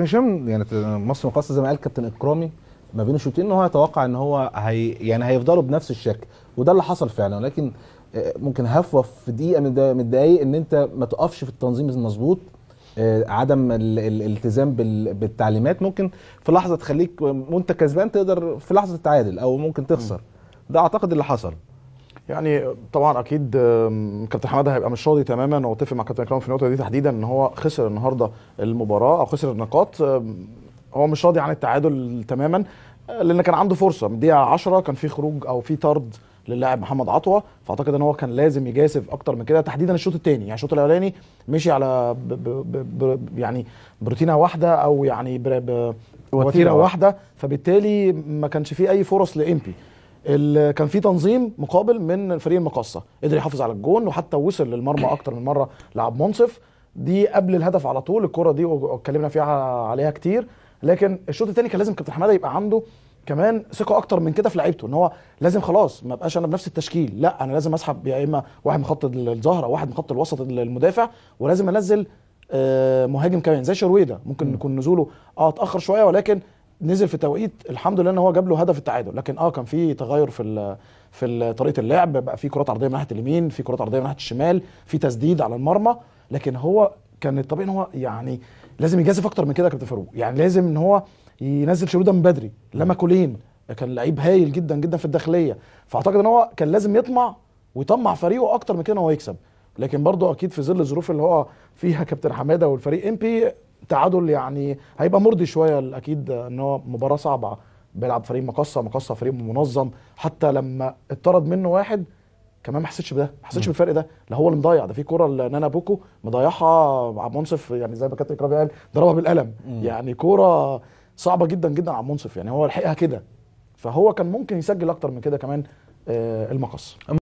هشام يعني مصر مقاصه زي ما قال كابتن اكرامي ما بين الشوطين ان هو يتوقع ان هو هي يعني هيفضلوا بنفس الشكل وده اللي حصل فعلا ولكن آه، ممكن هفوه في دقيقه من الدقايق ان انت ما تقفش في التنظيم المظبوط آه، عدم الالتزام بالتعليمات ممكن في لحظه تخليك وانت كسبان تقدر في لحظه تتعادل او ممكن تخسر ده اعتقد اللي حصل يعني طبعا اكيد كابتن حماده هيبقى مش راضي تماما واتفق مع كابتن اكرام في النقطه دي تحديدا ان هو خسر النهارده المباراه او خسر النقاط هو مش راضي عن التعادل تماما لان كان عنده فرصه من الدقيقه 10 كان في خروج او في طرد للاعب محمد عطوه فاعتقد ان هو كان لازم يجاسف اكتر من كده تحديدا الشوط الثاني يعني الشوط الاولاني مشي على ب ب ب يعني بروتينه واحده او يعني وتيره واحده فبالتالي ما كانش فيه اي فرص لامبي كان في تنظيم مقابل من فريق المقصه قدر يحافظ على الجون وحتى وصل للمرمى اكتر من مره لعب منصف دي قبل الهدف على طول الكره دي اتكلمنا فيها عليها كتير لكن الشوط الثاني كان لازم كابتن حماده يبقى عنده كمان ثقه اكتر من كده في لعيبته ان هو لازم خلاص ما بقاش انا بنفس التشكيل لا انا لازم اسحب يا اما واحد من خط الظهر او واحد من خط الوسط المدافع ولازم انزل آه، مهاجم كمان زي شرويده ممكن يكون نزوله اه اتاخر شويه ولكن نزل في توقيت الحمد لله ان هو جاب له هدف التعادل لكن اه كان في تغير في في طريقه اللعب بقى في كرات عرضيه من ناحيه اليمين في كرات عرضيه من ناحيه الشمال في تسديد على المرمى لكن هو كان الطبيعي ان هو يعني لازم يجازف اكتر من كده يا كابتن فاروق يعني لازم ان هو ينزل شروده من بدري لما كولين كان لعيب هايل جدا جدا في الداخليه فاعتقد ان هو كان لازم يطمع ويطمع فريقه اكتر من كده ان هو يكسب لكن برضه اكيد في ظل الظروف اللي هو فيها كابتن حماده والفريق امبي تعادل يعني هيبقى مرضي شويه اكيد ان هو مباراه صعبه بيلعب فريق مقصه مقصه فريق منظم حتى لما اطرد منه واحد كمان ما حسيتش بده ما حسيتش بالفرق ده لا هو اللي مضيع ده في كوره لنانا بوكو مضيعها عبد منصف يعني زي ما كابتن اكرامي قال ضربها بالقلم مم. يعني كوره صعبه جدا جدا على منصف يعني هو لحقها كده فهو كان ممكن يسجل اكتر من كده كمان آه، المقص